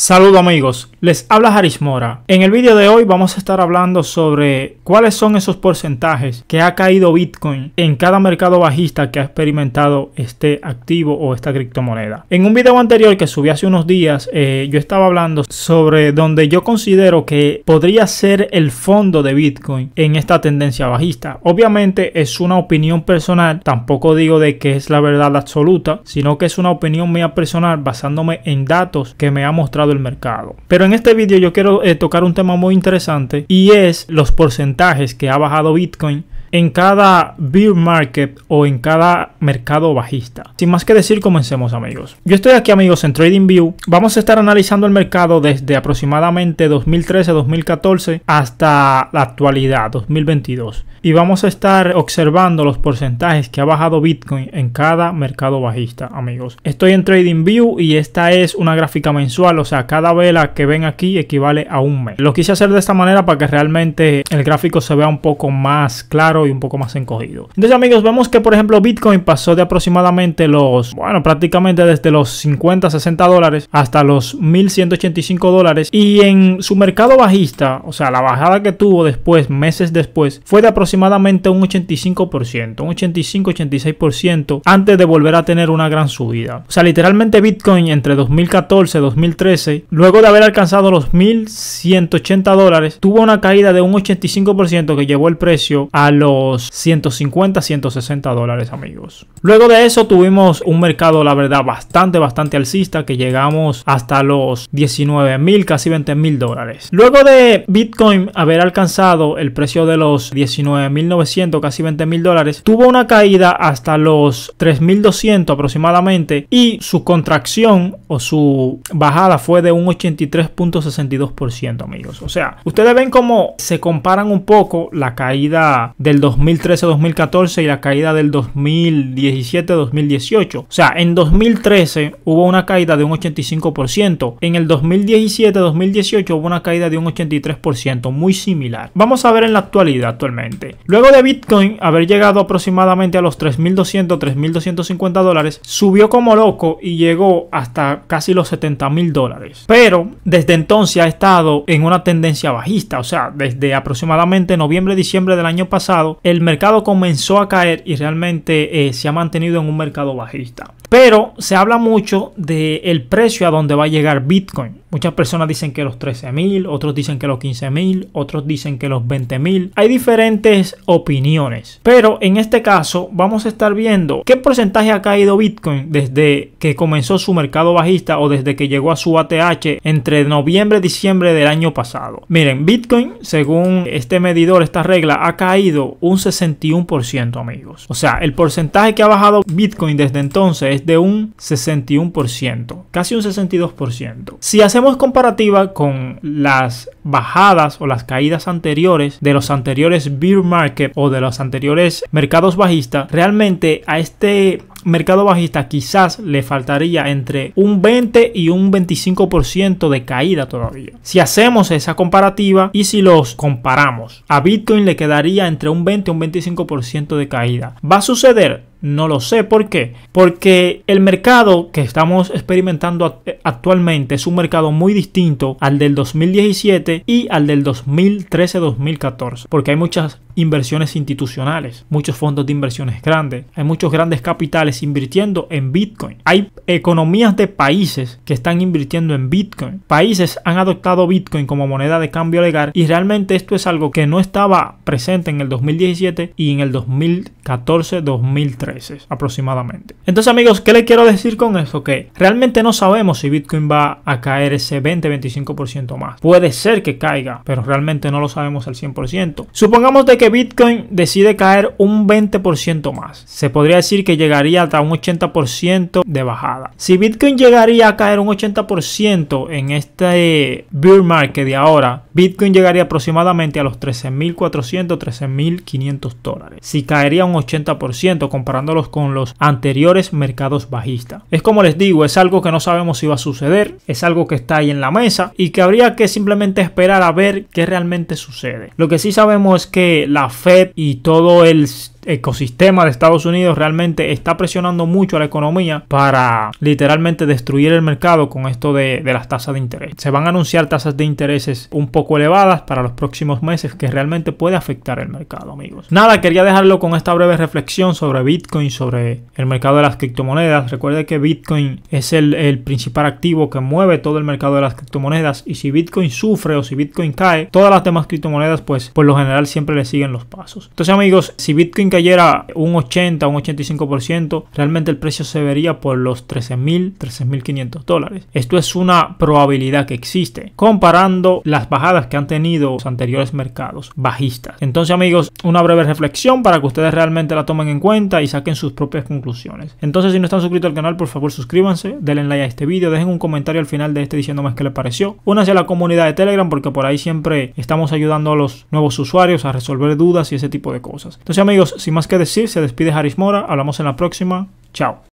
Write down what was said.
Saludos amigos, les habla Haris Mora. En el vídeo de hoy vamos a estar hablando sobre cuáles son esos porcentajes que ha caído Bitcoin en cada mercado bajista que ha experimentado este activo o esta criptomoneda. En un video anterior que subí hace unos días, eh, yo estaba hablando sobre donde yo considero que podría ser el fondo de Bitcoin en esta tendencia bajista. Obviamente es una opinión personal, tampoco digo de que es la verdad absoluta, sino que es una opinión mía personal basándome en datos que me ha mostrado el mercado. Pero en este vídeo yo quiero eh, tocar un tema muy interesante y es los porcentajes que ha bajado Bitcoin en cada bear market o en cada mercado bajista. Sin más que decir, comencemos amigos. Yo estoy aquí amigos en TradingView. Vamos a estar analizando el mercado desde aproximadamente 2013-2014 hasta la actualidad, 2022. Y vamos a estar observando los porcentajes que ha bajado Bitcoin en cada mercado bajista, amigos. Estoy en TradingView y esta es una gráfica mensual, o sea, cada vela que ven aquí equivale a un mes. Lo quise hacer de esta manera para que realmente el gráfico se vea un poco más claro y un poco más encogido. Entonces amigos, vemos que por ejemplo Bitcoin pasó de aproximadamente los, bueno, prácticamente desde los 50, 60 dólares hasta los 1185 dólares y en su mercado bajista, o sea, la bajada que tuvo después, meses después, fue de aproximadamente un 85%, un 85-86% antes de volver a tener una gran subida. O sea, literalmente Bitcoin entre 2014 2013, luego de haber alcanzado los 1180 dólares, tuvo una caída de un 85% que llevó el precio a los 150, 160 dólares, amigos. Luego de eso tuvimos un mercado, la verdad, bastante, bastante alcista que llegamos hasta los 19 mil, casi 20 mil dólares. Luego de Bitcoin haber alcanzado el precio de los 19 mil 900 casi 20 mil dólares, tuvo una caída hasta los 3.200 aproximadamente y su contracción o su bajada fue de un 83.62%, amigos. O sea, ustedes ven cómo se comparan un poco la caída del 2013-2014 y la caída del 2017-2018. O sea, en 2013 hubo una caída de un 85%, en el 2017-2018 hubo una caída de un 83%, muy similar. Vamos a ver en la actualidad actualmente. Luego de Bitcoin haber llegado aproximadamente a los 3.200, 3.250 dólares, subió como loco y llegó hasta casi los 70 mil dólares. Pero desde entonces ha estado en una tendencia bajista, o sea, desde aproximadamente noviembre, diciembre del año pasado el mercado comenzó a caer y realmente eh, se ha mantenido en un mercado bajista. Pero se habla mucho del precio a donde va a llegar Bitcoin. Muchas personas dicen que los 13.000, otros dicen que los 15.000, otros dicen que los 20.000. Hay diferentes opiniones. Pero en este caso vamos a estar viendo qué porcentaje ha caído Bitcoin desde que comenzó su mercado bajista o desde que llegó a su ATH entre noviembre y diciembre del año pasado. Miren, Bitcoin, según este medidor, esta regla, ha caído un 61%, amigos. O sea, el porcentaje que ha bajado Bitcoin desde entonces es de un 61%, casi un 62%. Si hace hacemos comparativa con las bajadas o las caídas anteriores de los anteriores beer market o de los anteriores mercados bajistas, realmente a este mercado bajista quizás le faltaría entre un 20 y un 25% de caída todavía. Si hacemos esa comparativa y si los comparamos, a Bitcoin le quedaría entre un 20 y un 25% de caída. ¿Va a suceder? No lo sé. ¿Por qué? Porque el mercado que estamos experimentando eh, actualmente es un mercado muy distinto al del 2017 y al del 2013-2014. Porque hay muchas inversiones institucionales, muchos fondos de inversiones grandes, hay muchos grandes capitales invirtiendo en Bitcoin. Hay economías de países que están invirtiendo en Bitcoin. Países han adoptado Bitcoin como moneda de cambio legal y realmente esto es algo que no estaba presente en el 2017 y en el 2013 14-2013 aproximadamente. Entonces amigos, ¿qué le quiero decir con eso? Que realmente no sabemos si Bitcoin va a caer ese 20-25% más. Puede ser que caiga, pero realmente no lo sabemos al 100%. Supongamos de que Bitcoin decide caer un 20% más. Se podría decir que llegaría hasta un 80% de bajada. Si Bitcoin llegaría a caer un 80% en este bear market de ahora, Bitcoin llegaría aproximadamente a los 13.400, 13.500 dólares. Si caería un 80% comparándolos con los anteriores mercados bajistas. Es como les digo, es algo que no sabemos si va a suceder, es algo que está ahí en la mesa y que habría que simplemente esperar a ver qué realmente sucede. Lo que sí sabemos es que la Fed y todo el ecosistema de Estados Unidos realmente está presionando mucho a la economía para literalmente destruir el mercado con esto de, las tasas de interés. Se van a anunciar tasas de intereses un poco elevadas para los próximos meses que realmente puede afectar el mercado, amigos. Nada, quería dejarlo con esta breve reflexión sobre Bitcoin, sobre el mercado de las criptomonedas. Recuerde que Bitcoin es el, principal activo que mueve todo el mercado de las criptomonedas y si Bitcoin sufre o si Bitcoin cae, todas las demás criptomonedas pues por lo general siempre le siguen los pasos. Entonces amigos, si Bitcoin era un 80, un 85%, realmente el precio se vería por los 13 mil 13.500 dólares. Esto es una probabilidad que existe, comparando las bajadas que han tenido los anteriores mercados bajistas. Entonces amigos, una breve reflexión para que ustedes realmente la tomen en cuenta y saquen sus propias conclusiones. Entonces si no están suscritos al canal, por favor suscríbanse, denle like a este vídeo, dejen un comentario al final de este diciéndome qué les pareció. Únanse a la comunidad de Telegram porque por ahí siempre estamos ayudando a los nuevos usuarios a resolver dudas y ese tipo de cosas. Entonces amigos, sin más que decir, se despide Haris Mora. Hablamos en la próxima. Chao.